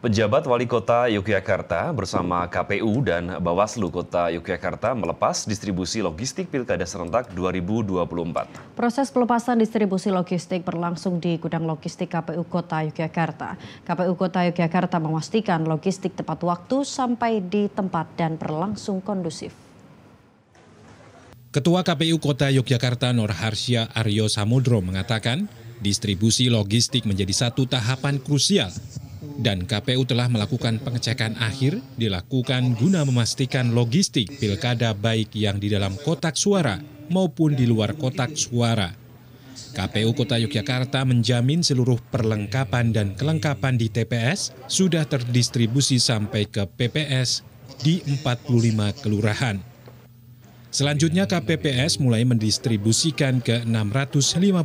Pejabat Wali Kota Yogyakarta bersama KPU dan Bawaslu Kota Yogyakarta melepas distribusi logistik Pilkada Serentak 2024. Proses pelepasan distribusi logistik berlangsung di gudang logistik KPU Kota Yogyakarta. KPU Kota Yogyakarta memastikan logistik tepat waktu sampai di tempat dan berlangsung kondusif. Ketua KPU Kota Yogyakarta Norharsya Aryo Samudro mengatakan, distribusi logistik menjadi satu tahapan krusial dan KPU telah melakukan pengecekan akhir dilakukan guna memastikan logistik pilkada baik yang di dalam kotak suara maupun di luar kotak suara. KPU Kota Yogyakarta menjamin seluruh perlengkapan dan kelengkapan di TPS sudah terdistribusi sampai ke PPS di 45 kelurahan. Selanjutnya KPPS mulai mendistribusikan ke 651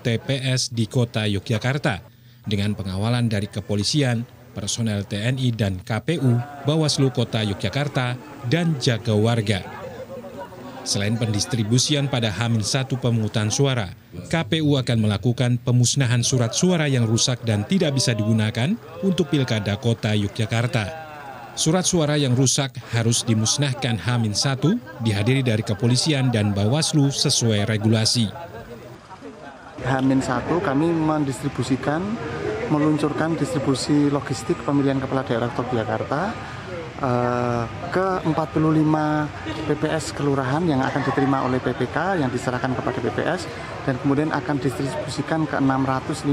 TPS di Kota Yogyakarta dengan pengawalan dari kepolisian, personel TNI dan KPU, Bawaslu Kota Yogyakarta, dan Jaga Warga. Selain pendistribusian pada Hamin 1 pemungutan suara, KPU akan melakukan pemusnahan surat suara yang rusak dan tidak bisa digunakan untuk Pilkada Kota Yogyakarta. Surat suara yang rusak harus dimusnahkan Hamin 1 dihadiri dari kepolisian dan Bawaslu sesuai regulasi. Hamin satu kami mendistribusikan meluncurkan distribusi logistik pemilihan kepala daerah Kota Jakarta eh, ke 45 PPS kelurahan yang akan diterima oleh PPK yang diserahkan kepada PPS dan kemudian akan distribusikan ke 651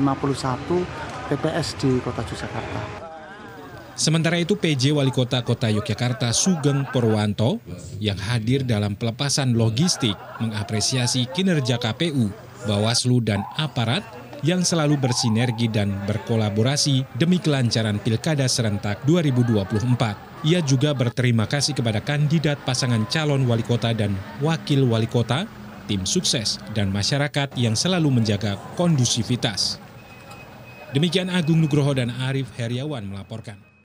PPS di Kota Yogyakarta. Sementara itu PJ Wali Kota Kota Yogyakarta Sugeng Purwanto yang hadir dalam pelepasan logistik mengapresiasi kinerja KPU Bawaslu dan aparat yang selalu bersinergi dan berkolaborasi demi kelancaran Pilkada Serentak 2024. Ia juga berterima kasih kepada kandidat pasangan calon wali kota dan wakil wali kota, tim sukses, dan masyarakat yang selalu menjaga kondusivitas. Demikian Agung Nugroho dan Arief Heriawan melaporkan.